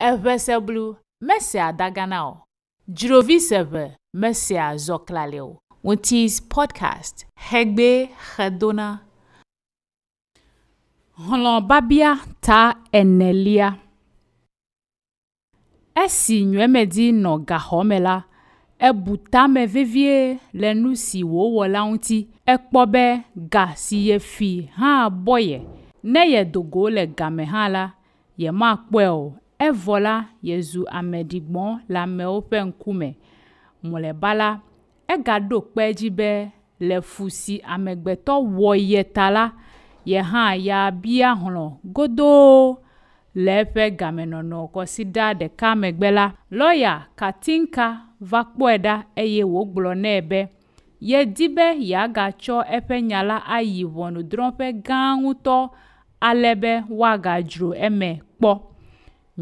Eʋe se blu, mese adaga na o. Dzrovi se ʋe, mese azɔ o. Ŋutis podcast hegbe hedona. babia ta enelia. Esi nyuemedi nɔ gaxɔme la, ebu tame vevie le nu si wòwɔ la ŋuti. Ekpɔ be ga si yefi hã bɔ ye. Ne yedo go le game hã la, yemakpɔe o Evɔ la, yezu ameɖigbɔ le amewo ƒe ŋkume. Mlɔeba la, egaɖo kpe edzi be le fu si amegbetɔ wɔ ye ta la, ye hã ya bia hlɔ̃ godoo. Le eƒe gamenɔnɔ kɔsiɖa ɖeka megbe la, lɔya Katinka va kpɔe ɖa eye wògblɔ nɛ be yedi be yeagatsɔ eƒe nya la ayi ʋɔnudrɔ̃ƒe gã ŋutɔ ale be woagadzro eme kpɔ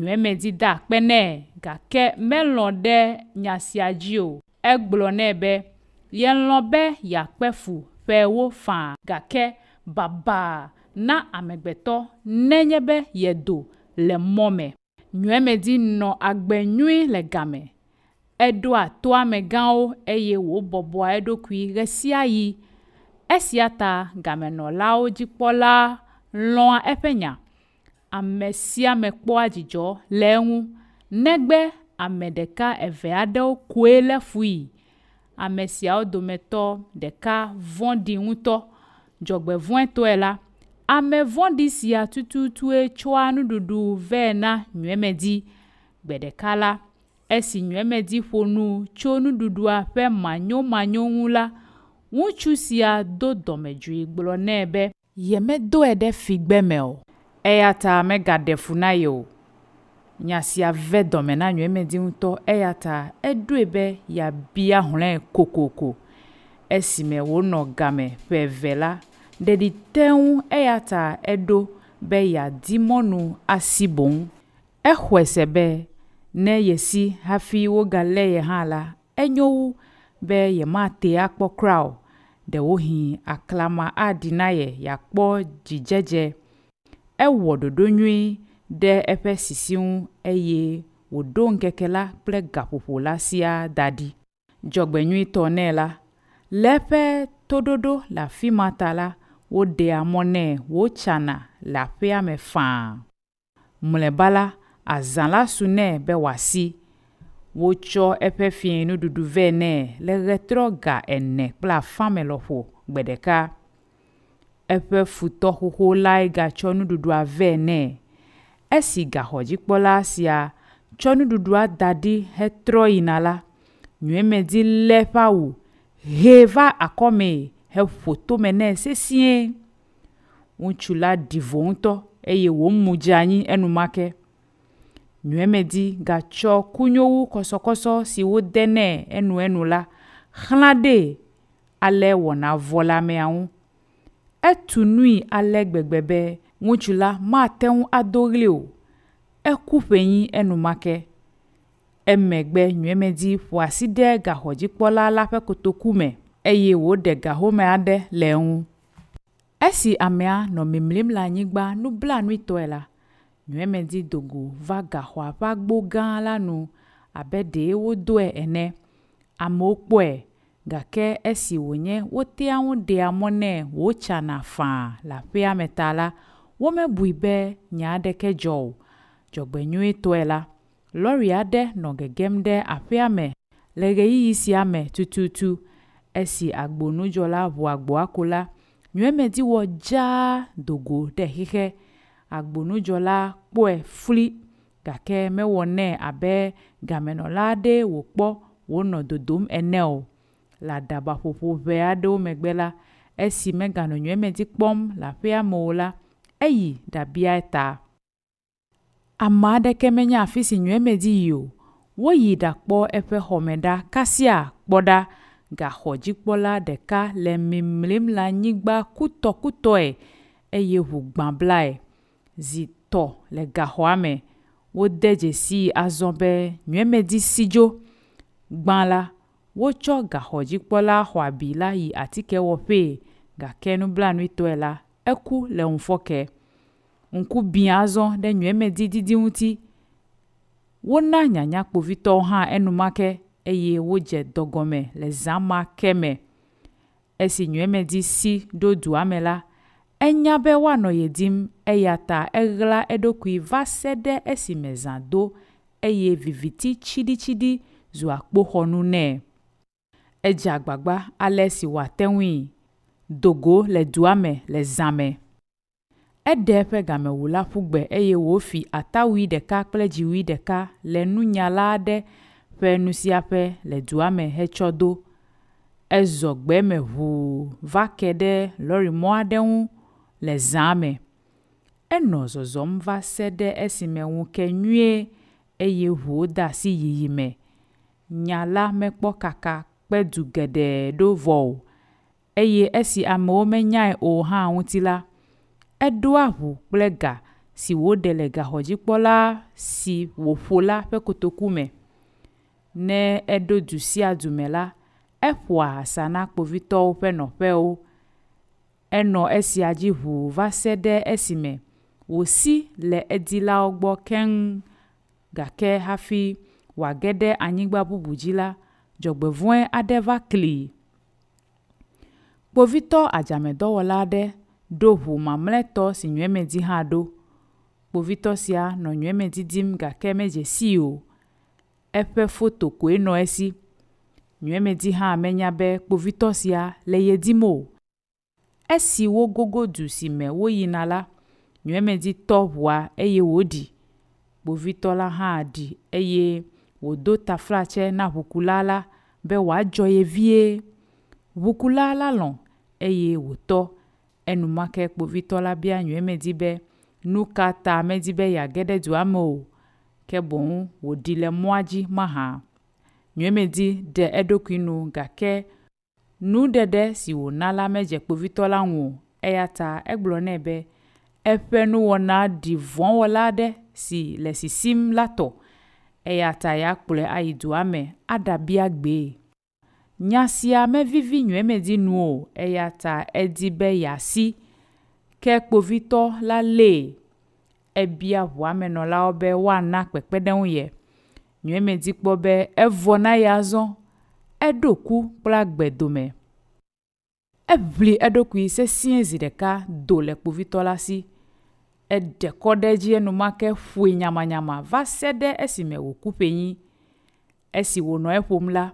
nuemedi da akpe nɛ gake melɔ ɖe nya sia dzi o egblɔ nɛ be yelɔ be yeakpe fu ƒewo faa gake baba na amegbetɔ nenye be yedo le mɔ me nuemedi nɔ agbe nyui le game eɖo ato amegãwo eye wòbɔbɔa eɖokui ɣe sia ɣi esia ta gamenɔlawo dzikpɔla lɔa eƒe nya Ame sia me kpɔ adzidzɔ le eŋu negbe ame ɖeka eve aɖewo koe lé fu Ame siawo dometɔ ɖeka vɔ̃ɖi ŋutɔ. Dzɔgbevɔ̃etɔe la, ame vɔ̃ɖi sia tututue tsɔa nuɖuɖu vɛ na nɔemedi. Gbe ɖeka la, esi nɔemedi ƒo nu tso nuɖuɖua ƒe manyomanyo ŋu la, ŋutsu sia do dɔmedzoe gblɔ nɛ be yemedɔe ɖe figbe me o. eya ta megadefu na ya o nyasi ave dɔme na nyɔe me di ŋutɔ eya ta eɖoe be yabia hlɔ̃e kokoko esime wonɔ game ƒe eve la ɖeɖi te ŋu eɖo be yeadi mɔnu asi boŋ be ne yesi hafi wogalé ye hã la enyo wu be yemate akpɔ kura o ɖewo aklama aɖi na ye yeakpɔ ewɔ ɖoɖo nyuie ɖe eƒe sisi ŋu eye wòɖo ŋkeke la kple gaƒoƒo la siaa da ɖi. Dzɔgbenyuitɔ nɛ la, le eƒe toɖoɖo le afi ma ta la, woɖea mɔ nɛ wotsana le aƒea me faa. Mlɔeba la, azã la su nɛ be wòasi. Wotsɔ eƒe fiẽ nuɖuɖu vɛ nɛ le ɣetrɔ ga ene kple afã me lɔƒo gbe ɖeka eƒe futɔ xoxo lae gatsɔ nuɖuɖua vɛ nɛ. Esi gaxɔdzikpɔla sia tsɔ nuɖuɖua da ɖi hetrɔ yina la, nyuiemedi lé eƒe awu hee va akɔmee heƒo tome nɛ sesie. Ŋutsu la ɖi vo ŋutɔ eye wòmu dze anyi enumake. Nyuiemedi gatsɔ kunyowu kɔsɔkɔsɔ si wode nɛ enuenu la xlã ɖee ale wònɔ avɔ lãmea ŋu etunui ale gbegbe be ŋutsu la mate ŋu ado ɣli o. Eku ƒenyi enumake. Emegbe nyuiemedi ƒo asi ɖe gaxɔdzikpɔla la ƒe kotoku me eye wòɖe ga aɖe le eŋu. Esi amea nɔ mimlim le anyigba nublanuitɔe la, nyuiemedi do go va gaxɔa ƒe agbo gã la nu abe ɖe wodɔe ene. Amewo kpɔe gake esi wònye wotea ŋu ɖea mɔ nɛ wotsana faa le aƒea me ta la womebui be nya aɖeke dzɔ o dzɔgbenyuitɔe la lɔri aɖe nɔ gegem ɖe aƒea me le ɣeyiɣi sia me tututu esi agbonudzɔla ʋu agboa ko la nyuemediwɔ dzaa dogo ɖe xixe agbonudzɔla kpɔe fli gake mewɔ nɛ abe gamenɔla aɖee wòkpɔ wònɔ dodom ene o le aɖabaƒoƒo ʋe aɖewo megbe la esi meganɔ nyuie dzi kpɔm le aƒea me o la eyi ɖabiae ta ame aɖeke menya afi si nyuie dzi yi o woyi ɖakpɔ eƒe xɔme ɖa kasia kpɔ ɖa gaxɔdzikpɔla ɖeka le mimlim le anyigba kutɔkutɔe eye ʋu gbablae zi tɔ le gaxɔa me wode dzesii azɔ be nyuiemedi si dzo gbã la wotsɔ gaxɔdzikpɔla xɔabi la yi atike wɔƒee gake nublanuitɔe la eku le ŋufɔke ŋku bia azɔ ɖe nyuie me ŋuti wona nyanya kpovitɔwo hã enumake eye wodze dɔgɔme le zã ma me esi nyuiemedi si ɖo dua me la enya be woanɔ ye dim eya ta eɣla eɖokui va se ɖe esime zã do eye viviti tsiɖitsiɖi zu akpoxɔnu nɛ edze agbagba ale si wòate ŋui dogo le duame le zã me. Eɖe eƒe gamewòla ƒu gbe eye wòfi atawui ɖeka kple dziwui ɖeka le nunyala aɖe ƒe nusiaƒe le dua me hetsɔ do. Ezɔ gbeme ʋuu va ke ɖe lɔ̃rimɔ aɖe ŋu le zã me. Enɔ zɔzɔm va se ɖe esime ŋu ke nyuie eye ʋuwo de asi yiyi me. la mekpɔ kaka kpe du geɖe ɖo vɔ o eye esi amewo menyae o hã ŋuti la, eɖoa ʋu kple ga si woɖe le gaxɔdzikpɔla si wòƒo la ƒe kotoku me. Ne eɖo du sia du me la, eƒoa asa na kpovitɔwo ƒe nɔƒewo. Enɔ esia dzi ʋuu va se ɖe esime wòsi le edilawo gbɔ keŋ gake hafi wòage ɖe anyigba bubu dzi la, dzɔgbevɔ̃e aɖe va klii. Kpovitɔ adzamedɔwɔla aɖe ɖo ʋu mamlɛtɔ si nɔemedi hã ɖo. Kpovitɔ sia nɔ nɔeme didim gake medze sii o. Eƒe foto koe nɔ esi. Nɔemedi hã menya be kpovitɔ sia le ye dim o. Esi wogogo du si me woyina la, Nɔemedi tɔ ʋua eye wòɖi. Kpovitɔ la hã ɖi eye wòdo tafratsɛ na ʋukula la be wòadzɔ ye vie ʋukula la lɔ̃ eye wòtɔ enumake kpovitɔ la bia nyuemedi be nu ka ta medi be yeage ɖe dua me o ke boŋ wòɖi le mɔa dzi mahã nyuemedi ɖe eɖokui nu gake nuɖeɖe si wòna la medze kpovitɔ la ŋu o eya ta egblɔ nɛ be eƒe nuwɔna ɖi vɔ̃wɔla aɖe si le sisim la tɔ eya ta ya kplɔe ayi dua me aɖabia gbee. Nya sia mevivi nyuie me di nu o eya ta edi be yeasi ke kpovitɔ la lee ebia ʋuamenɔlawo be woana kpekpeɖeŋu ye. Nyuie me di kpɔ be evɔ na ya zɔ. eɖo ku kple agbedome. Eʋli eɖokui sesĩe zi ɖeka do le kpovitɔ la si. eɖe kɔ ɖe edzi enumake ƒoe nyamanyama va se ɖe esime wòku ƒenyi. Esi wònɔ eƒom la,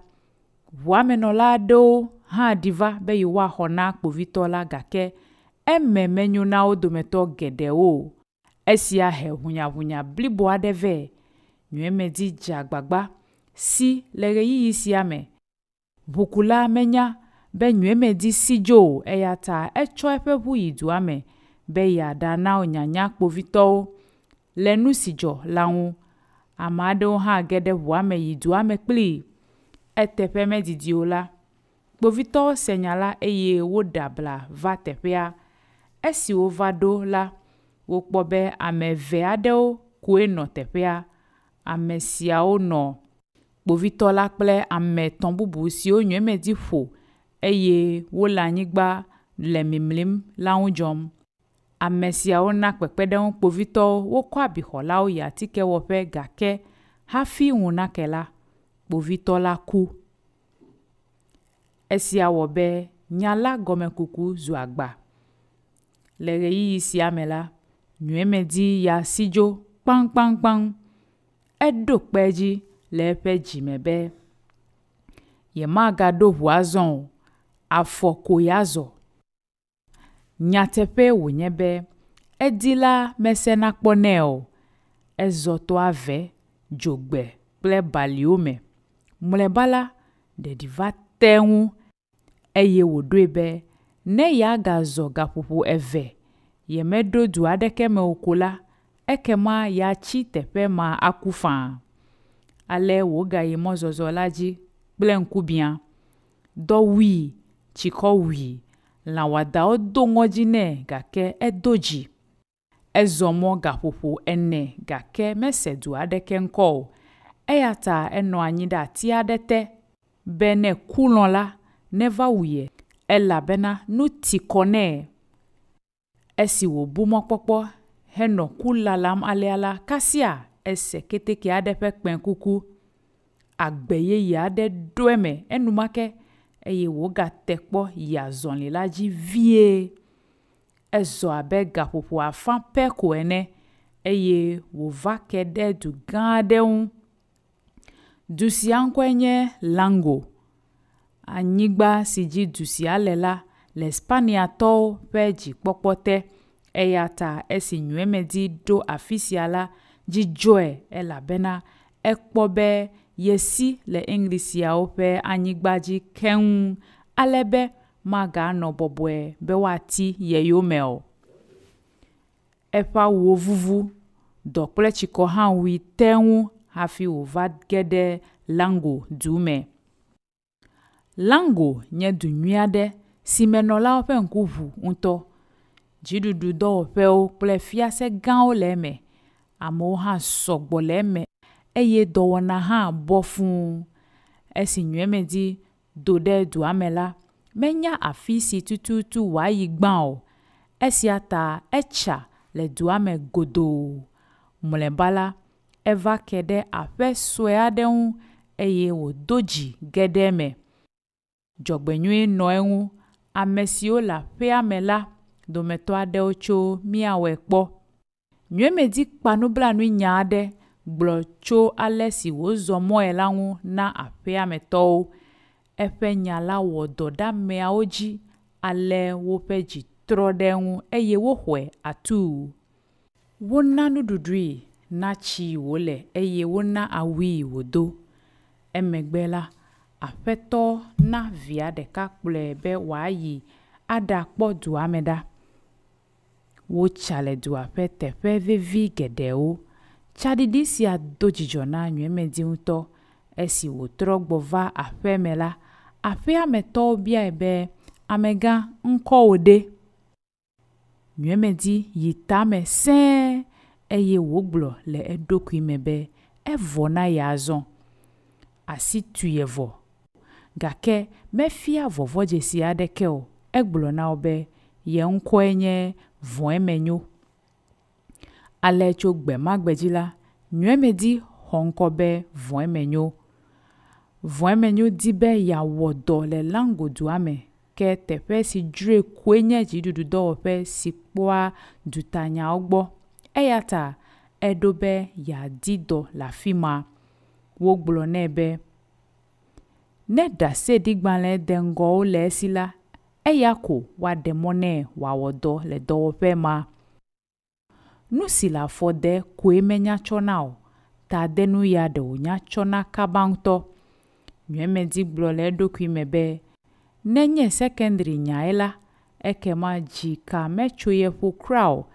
ʋuamenɔla aɖewo hã ɖi va be yewoaxɔ na kpovitɔ la gake eme menyo na wo dometɔ geɖewo. Esia he ʋunyaʋunya blibo aɖe vɛ. Nyuiemedi dze si le ɣeyiɣi sia me. Ʋukula menya be nyuiemedi si dzo o eya ta etsɔ eƒe ʋu yi dua me be yeaɖa na wo nyanya kpovitɔwo le nu si dzɔ la ŋu ame aɖewo hã ge ɖe ʋua me yi dua me kplii eteƒe medidi o la kpovitɔwo se nya la eye woɖe abla va teƒea esi wova ɖo la wokpɔ be ame eve aɖewo koe nɔ teƒea ame siawo nɔ kpovitɔ la kple ame etɔ̃ bubu siwo nyoemedi ƒo eye wole anyigba le mimlim la ŋu dzɔm Ame siawo na kpekpeɖeŋu kpovitɔwo wokɔ abixɔlawo yi atikewɔƒe gake hafi ŋu nake la, kpovitɔ la ku. Esia wɔ be nya la gɔmekuku zu agba. Le ɣeyiɣi sia me la, Nyemedi ya si dzo kpaŋkpaŋkpaŋ. Eɖo kpe edzi le eƒe dzime be yemagaɖo ʋu azɔ o, afɔ ko ye azɔ. Nyateƒee wònye be edila mesena kpɔnɛ o. Ezɔ toa ve, dzogbe kple baliwo me. Mlɔeba la, ɖeɖi va te eŋu eye wòɖoe be ne yeagazɔ gaƒoƒo eve yemeɖo du aɖeke me o ko la, ekema yeatsi teƒe ma aku faa. Ale wògayi mɔzɔzɔ la dzi kple ŋkubiã. Dɔ wui, lã wɔada do ŋɔdzi nɛ gake edo dzi. Ezɔ mɔ gaƒoƒo ene gake mese du aɖeke ŋkɔ o eya ta enɔ anyi ɖe ati aɖe te be ne ku lɔ la neva wu ye elabena nu ti kɔ nɛ. Esi wòbu mɔkpɔkpɔ henɔ ku lalam alea la kasia ese keteke aɖe ƒe kpẽkuku. Agbe yeye aɖe ɖo eme enumake eye wògate kpɔ yi azɔli la dzi vie. Ezɔ abe gaƒoƒo afã pɛ ko ene eye wòva ke ɖe du gã aɖe ŋu. Du sia ŋkɔe nye Lango. Anyigba si dzi du sia le la le Spaniatɔwo ƒe dzikpɔkpɔ te eya ta esi nyuimedi ɖo afi sia la, dzidzɔe elabena ekpɔ be yesi le englisiawo ƒe anyigba dzi keŋ ale be maganɔ bɔbɔe be woati ye yome o. Eƒe awuwo vuvu, dɔ kple tsikɔ hã wui te ŋu hafi wòva ge ɖe Lango du me. Lango nye du nyui aɖe si me nɔlawo ƒe ŋku ʋu ŋutɔ. Dziɖuɖudɔwɔƒewo kple fiase gãwo le eme. Amewo hã sɔgbɔ le eme eye dɔwɔna hã bɔ fũu. Esi nyuiemedi do ɖe dua me la, menya afi si tututu wòayi gbã o. Esia ta etsa le dua me godoo. Mlɔeba la, eva ke ɖe aƒe sue aɖe ŋu eye wòdo dzi ge ɖe Dzɔgbenyui nɔ eŋu. Ame siwo le aƒea me la dometɔ aɖewo tso míawɔe kpɔ. Nyuiemedi kpa nublanui nyã aɖe gblɔ tso ale si wozɔ mɔe la ŋu na aƒeametɔwo. Eƒe nya la wɔ dɔ ɖe ameawo dzi ale woƒe dzi trɔ ɖe eŋu eye woxɔe atuu. Wona nuɖuɖui na tsi wòle eye wona awui wòdo. Emegbe la, aƒetɔ na via ɖeka kplɔe be wòayi aɖakpɔ dua me ɖa. Wotsa le dua ƒe teƒe vevi geɖewo. Tsadidi sia do dzidzɔ na nyimedziŋutɔ esi wòtrɔ gbɔ va aƒeme la, aƒea me tɔwo biae be, amegã, ŋkɔ wò ɖe? Nyiamedzi yi tame sẽe eye wògblɔ le eɖokui me be evɔ na ya azɔ. Asi tui evɔ gake mefia vɔvɔdzesi aɖeke o. Egblɔ na wo be, ye ŋkɔe nye vɔ̃e menyo. ale tso gbemagbe dzi la nɔeme di xɔ ŋkɔ be vɔemenyo vɔemenyo di be yeawɔ dɔ le lãgodoa me ke teƒe si dzroe koe nye dziɖuɖudɔwɔƒe si kpɔa dutanyawo gbɔ eya ta eɖo be yeadi dɔ le afi ma wogblɔ nɛ be ne ɖaseɖigbalẽ de ŋgɔwo le esi la eya ko woaɖe mɔ nɛ wòawɔ dɔ le dɔwɔƒe ma nu si le afɔ de koe na o ta de nu ya ɖe na kaba ŋutɔ nyuemedi gblɔ le eɖokui me be nye sekendri nyae la eke ekema dzika metso ye ƒo kura o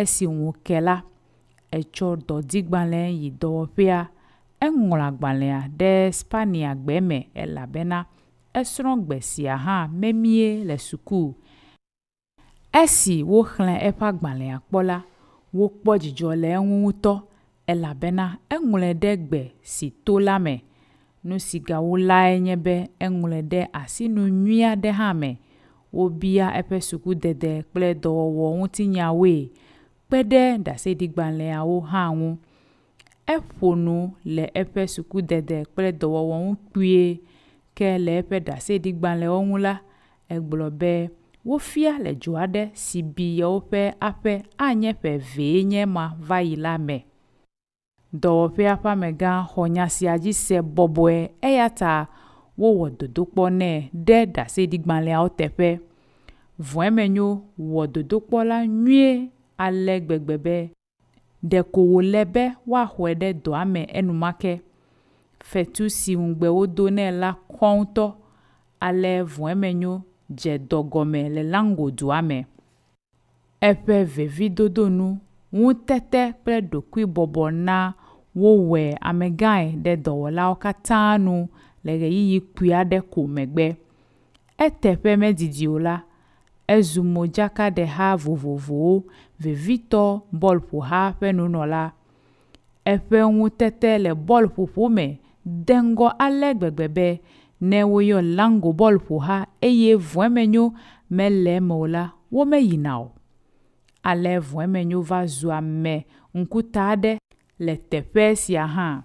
esi ŋu ke la etsɔ dɔdigbalẽ yi dɔwɔƒea eŋlɔ agbalẽa ɖe spania gbe me elabena esrɔ̃ gbe sia hã memie le suku esi woxlẽ eƒe agbalẽa kpɔ la Wokpɔ dzidzɔ le eŋu ŋutɔ elabena eŋlɔe ɖe gbe si to la me. Nu si gawolae nye be eŋlɔe ɖe asinu nyui aɖe hã me. Wobia eƒe sukudede kple dɔwɔwɔ ŋutinyawoe kpe ɖe ɖaseɖigbalẽawo hã ŋu. Eƒo nu le eƒe sukudede kple dɔwɔwɔ ŋu kpuie ke le eƒe ɖaseɖigbalẽwo ŋu la, egblɔ be Wofia le dzo aɖe si bi yewo ƒe aƒe anye ƒe evee nye ma va yi la me. Dɔwɔƒea ƒe amegã xɔ nya sia dzi se bɔbɔe eya ta wowɔ dodokpɔ nɛ ɖe ɖaseɖigbalẽawo teƒe. Vɔemenyo wɔ dodokpɔ la nyuie ale gbegbe be ɖeko wòle be woaxɔe ɖe dɔa me enumake. Fetu si ŋugbe wodo nɛ la kɔ ŋutɔ ale vɔemenyo dze dɔgɔme le lãgodua me. Eƒe vevidodonu, ŋutete kple ɖokuibɔbɔ na wowɔe amegãe ɖe dɔwɔlawo katã nu le ɣeyiɣi kpui aɖe ko megbe. Eteƒe medidi o la, ezu modzakaɖeha vovovowo vevitɔ bɔluƒoha ƒe nunɔla. Eƒe ŋutete le bɔluƒoƒo me de ŋgɔ ale gbegbe be ne woyɔ lango bɔl ƒoha eye vɔemenyo mele eme o la, womeyina o. Ale vɔemenyo va zu ame ŋkuta aɖe le teƒe sia hã.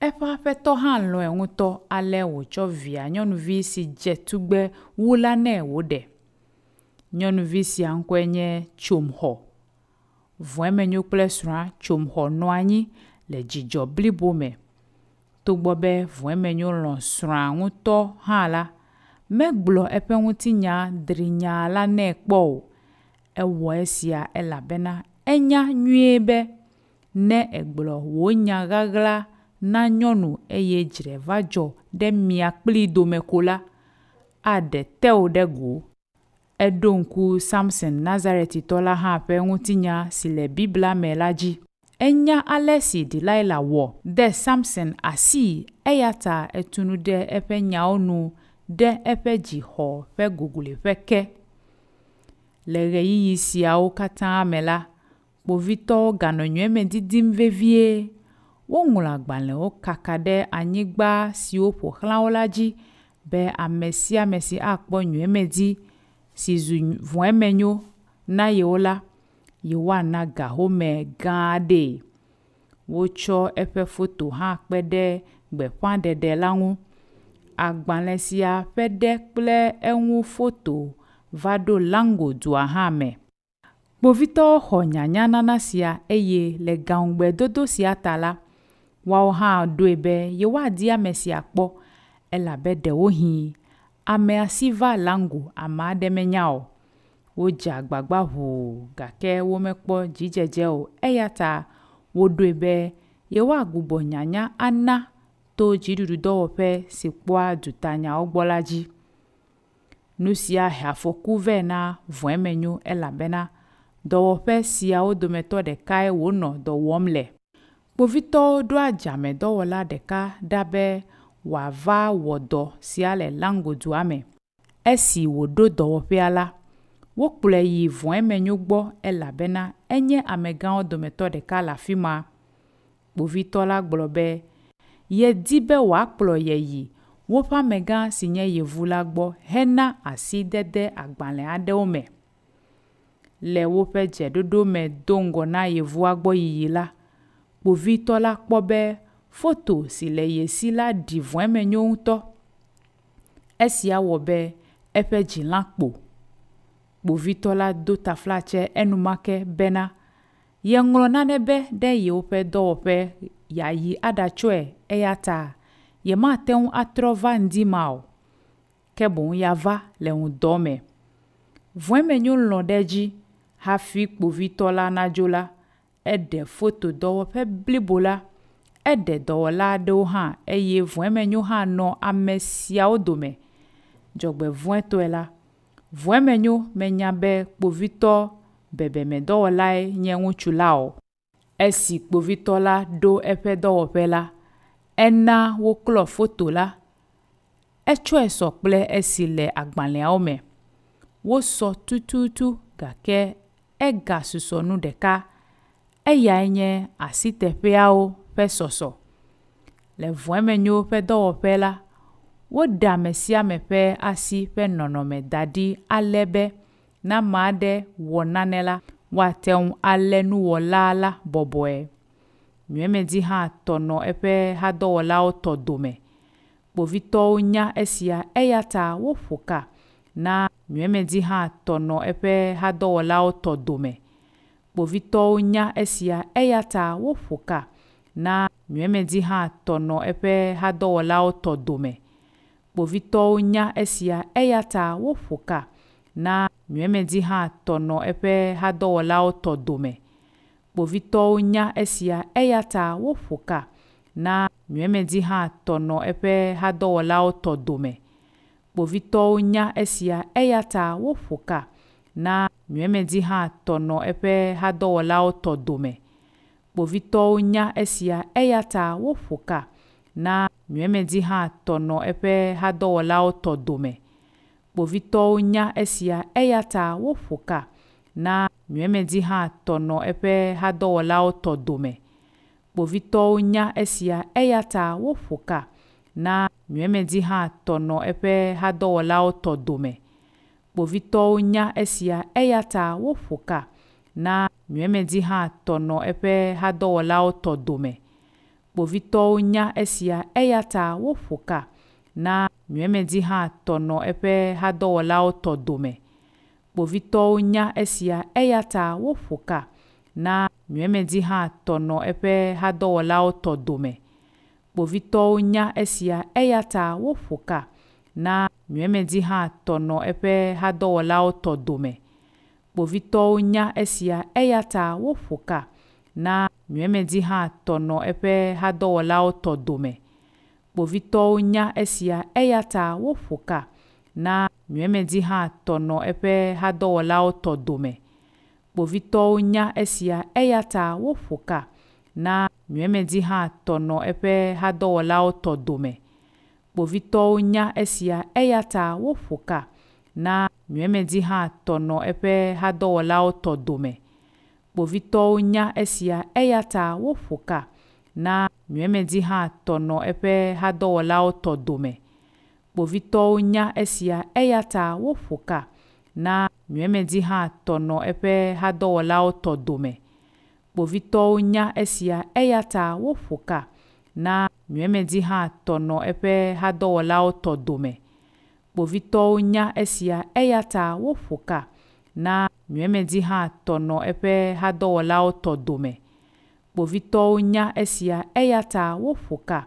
Eƒe aƒetɔ hã lɔ̃e ŋutɔ ale wòtsɔ via nyɔnuvi si dze tugbe wu la nɛ wòɖe. Nyɔnuvi sia ŋkɔe nye Tsomxɔ. Vɔemenyo kple srɔ̃a Tsomxɔ nɔ anyi le dzidzɔ blibo me togbɔ be vɔemenyɔlɔ srɔ̃a ŋutɔ hã la, megblɔ eƒe ŋutinya drinya la nɛ kpɔ o. Ewɔ esia elabena enya nyuie be ne ègblɔ wò nya ɣaɣla na nyɔnu eye dzre va dzɔ ɖe mia kplii dome ko la, aɖe te wò ɖe go. Eɖo ŋku Samson Nazaritɔ la hã ƒe ŋutinya si le bibla me la dzi ɛnya alɛsi di laila wɔ dɛ samson asii ɛyata ɛtunu dɛ ɛƒe nyawo nu dɛ eƒe dzixɔ ƒe gogliƒe ke le ɣeyiɣi siawo katã me la kpovitɔwo ganɔ nyuie didim vevie woŋlɔ agbalẽwo kaka ɖe anyigba siwo ƒo xlã wo la dzi be ame sia ame si akpɔ nyuie di si zu vɔ̃emenyo na yewo la Yowana Gahome gã aɖee. Wotsɔ eƒe foto hã kpe ɖe gbeƒãɖeɖe la ŋu. Agbalẽ sia ƒe ɖe kple eŋu foto va ɖo Lango dua hã me. Kpovitɔwo xɔ nyanyanana sia eye le gaŋgbedodo sia ta la, woawo hã ɖoe be yewoadi ame sia kpɔ elabe ɖewohĩ amea si va Lango ame aɖe menya o. wodze agbagba ʋuu gake womekpɔ dzidzedze o eya ta woɖoe be yewoagbugbɔ nyanya ana to dɔwɔƒe si kpɔa dutanyawo gbɔ la dzi. Nu sia he afɔku vɛ na vɔemenyo elabena dɔwɔƒe siawo dometɔ ɖekae wònɔ dɔ wɔm le. Kpovitɔwo ɖo adzamedɔwɔla ɖeka ɖa be wòava wɔ dɔ sia le lãgodoa me. Esi wòɖo dɔwɔƒea la, Wokplɔe yi vɔ̃emenyo gbɔ elabena enye amegãwo dometɔ ɖeka le afi ma. Kpovitɔ la gblɔ be yedi be wòakplɔ ye yi woƒe amegã si nye yevu la gbɔ hena asidede agbalẽ aɖewo me. Le woƒe dzeɖoɖo me do ŋgɔ na yevua gbɔ yiyi la, kpovitɔ la kpɔ be foto si le ye si la ɖi vɔ̃emenyo ŋutɔ. Esia wɔ be eƒe dzi la kpo. Kpovitɔ la do taflatsɛ enumake bena yeŋlɔ nane be ɖe yewoƒe dɔwɔƒe yeayi aɖatsɔe eya ta yemate ŋu atrɔ va ŋdi ma o, ke boŋ yeava le ŋdɔ me. Vɔemenyo lɔ̃ ɖe edzi hafi kpovitɔ la nadzo la, eɖe fotodɔwɔƒe blibo la, eɖe dɔwɔla aɖewo hã eye vɔemenyo hã nɔ ame siawo dome. Dzɔgbevɔ̃etɔe la, Vɔe me nyo menya be kpovitɔ bebemedɔwɔlae nye ŋutsu la o. Esi kpovitɔ la ɖo eƒe dɔwɔƒe la, ena woklɔ foto la. Etsɔe sɔ kple esi le agbalẽawo me. Wosɔ tututu gake egasusɔ nu ɖeka. Eyae nye asiteƒeawo ƒe sɔsɔ. Le vɔemenyowo ƒe dɔwɔƒe la, woɖe ame sia ame ƒe asi ƒe nɔnɔme da ɖi ale be ne ame aɖe wɔ nane la, woate ŋu alé nuwɔla la bɔbɔe. Nyuimedi hã tɔ nɔ eƒe hadɔwɔlawo tɔ dome. Kpovitɔwo nya esia eya ta woƒo ka na Nyuimedi hã tɔ nɔ eƒe hadɔwɔlawo tɔ dome. Kpovitɔwo nya esia eya ta woƒo ka na Nyuimedi hã tɔ nɔ eƒe hadɔwɔlawo tɔ dome. Kpovitɔwo nya esia eya ta woƒo ka na Muhamɛdi hã tɔ nɔ eƒe hadɔwɔlawo tɔ dome. Kpovitɔwo nya esia eya ta woƒo ka na Muhamɛdi hã tɔ nɔ eƒe hadɔwɔlawo tɔ dome. Kpovitɔwo nya esia eya ta woƒo ka na Muhamɛdi hã tɔ nɔ eƒe hadɔwɔlawo tɔ dome. Kpovitɔwo nya esia eya ta woƒo ka na Nuyemedi hã tɔ nɔ eƒe hadɔwɔlawo tɔ dome. Kpovitɔwo nya esia eya ta woƒo ka na Nuyemedi hã tɔ nɔ eƒe hadɔwɔlawo tɔ dome. Kpovitɔwo nya esia eya ta woƒo ka na Nuyemedi hã tɔ nɔ eƒe hadɔwɔlawo tɔ dome. Kpovitɔwo nya esia eya ta woƒo ka na Nuyemedi hã tɔ nɔ eƒe hadɔwɔlawo tɔ dome. Kpovitɔwo nya esia eya ta woƒo ka na Muhamɛdi hã tɔ nɔ eƒe hadɔwɔlawo tɔ dome. Kpovitɔwo nya esia eya ta woƒo ka na Muhamɛdi hã tɔ nɔ eƒe hadɔwɔlawo tɔ dome. Kpovitɔwo nya esia eya ta woƒo ka na Muhamɛdi hã tɔ nɔ eƒe hadɔwɔlawo tɔ dome. Kpovitɔwo nya esia eya ta woƒo ka na. Miamedi hã tɔ nɔ eƒe hadɔwɔlawo tɔ dome. Kpovitɔwo nya esia eya ta woƒo ka na Miamedi hã tɔ nɔ eƒe hadɔwɔlawo tɔ dome. Kpovitɔwo nya esia eya ta woƒo ka na Miamedi hã tɔ nɔ eƒe hadɔwɔlawo tɔ dome. Kpovitɔwo nya esia eya ta woƒo ka na Miamedi hã tɔ nɔ eƒe hadɔwɔlawo tɔ dome. Kpovitɔwo nya esia eya ta woƒo ka na Muhamɛdi hã tɔ nɔ eƒe hadɔwɔlawo tɔ dome. Kpovitɔwo nya esia eya ta woƒo ka na Muhamɛdi hã tɔ nɔ eƒe hadɔwɔlawo tɔ dome. Kpovitɔwo nya esia eya ta woƒo ka na Muhamɛdi hã tɔ nɔ eƒe hadɔwɔlawo tɔ dome. Kpovitɔwo nya esia eya ta woƒo ka na. Nuyemedi hã tɔ nɔ eƒe hadɔwɔlawo tɔ dome. Kpovitɔwo nya esia eya ta woƒo ka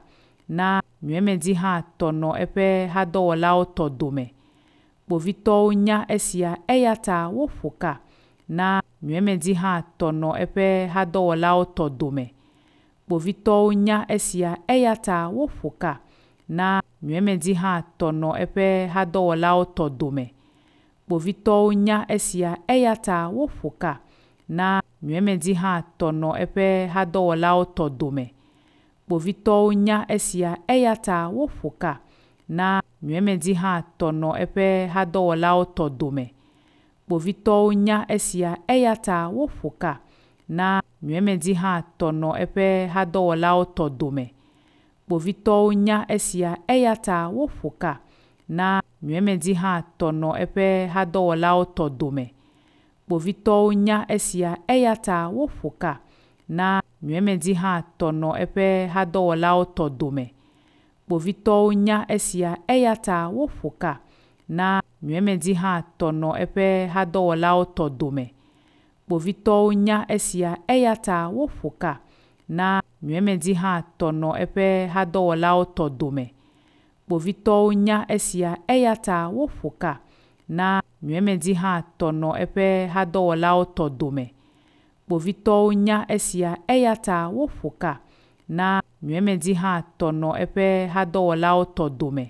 na Nuyemedi hã tɔ nɔ eƒe hadɔwɔlawo tɔ dome. Kpovitɔwo nya esia eya ta woƒo ka na Nuyemedi hã tɔ nɔ eƒe hadɔwɔlawo tɔ dome. Kpovitɔwo nya esia eya ta woƒo ka na Nuyemedi hã tɔ nɔ eƒe hadɔwɔlawo tɔ dome. Kpovitɔwo nya esia eya ta woƒo ka na Muhamɛdi hã tɔ nɔ eƒe hadɔwɔlawo tɔ dome. Kpovitɔwo nya esia eya ta woƒo ka na Muhamɛdi hã tɔ nɔ eƒe hadɔwɔlawo tɔ dome. Kpovitɔwo nya esia eya ta woƒo ka na Muhamɛdi hã tɔ nɔ eƒe hadɔwɔlawo tɔ dome. Kpovitɔwo nya esia eya ta woƒo ka na Muhammed hã tɔ nɔ eƒe hadɔwɔlawo tɔ dome. Kpovitɔwo nya esia eya ta woƒo ka na Muhammed hã tɔ nɔ eƒe hadɔwɔlawo tɔ dome. Kpovitɔwo nya esia eya ta woƒo ka na Muhammed hã tɔ nɔ eƒe hadɔwɔlawo tɔ dome. Kpovitɔwo nya esia eya ta woƒo ka na Muhammed hã tɔ nɔ eƒe hadɔwɔlawo tɔ dome. Kpovitɔwo nya esia eya ta woƒo ka na Muhamɛdi hã tɔ nɔ eƒe hadɔwɔlawo tɔ dome. Kpovitɔwo nya esia eya ta woƒo ka na Muhamɛdi hã tɔ nɔ eƒe hadɔwɔlawo tɔ dome.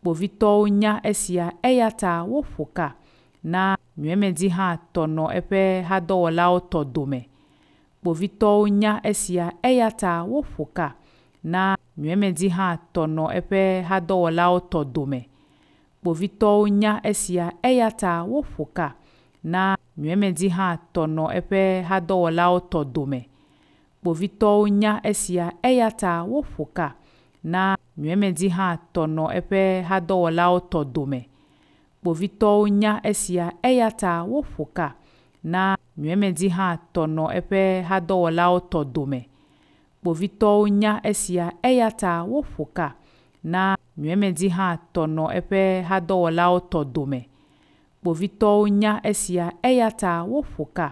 Kpovitɔwo nya esia eya ta woƒo ka na Muhamɛdi hã tɔ nɔ eƒe hadɔwɔlawo tɔ dome. Kpovitɔwo nya esia eya ta woƒo ka na. Miamedi hã tɔ nɔ eƒe hadɔwɔlawo tɔ dome. Kpovitɔwo nya esia eya ta woƒo ka na Miamedi hã tɔ nɔ eƒe hadɔwɔlawo tɔ dome. Kpovitɔwo nya esia eya ta woƒo ka na Miamedi hã tɔ nɔ eƒe hadɔwɔlawo tɔ dome. Kpovitɔwo nya esia eya ta woƒo ka na Miamedi hã tɔ nɔ eƒe hadɔwɔlawo tɔ dome. Kpovitɔwo nya esia eya ta woƒo ka na miamedi hã tɔ nɔ eƒe hadɔwɔlawo tɔ dome. Kpovitɔwo nya esia eya ta woƒo ka.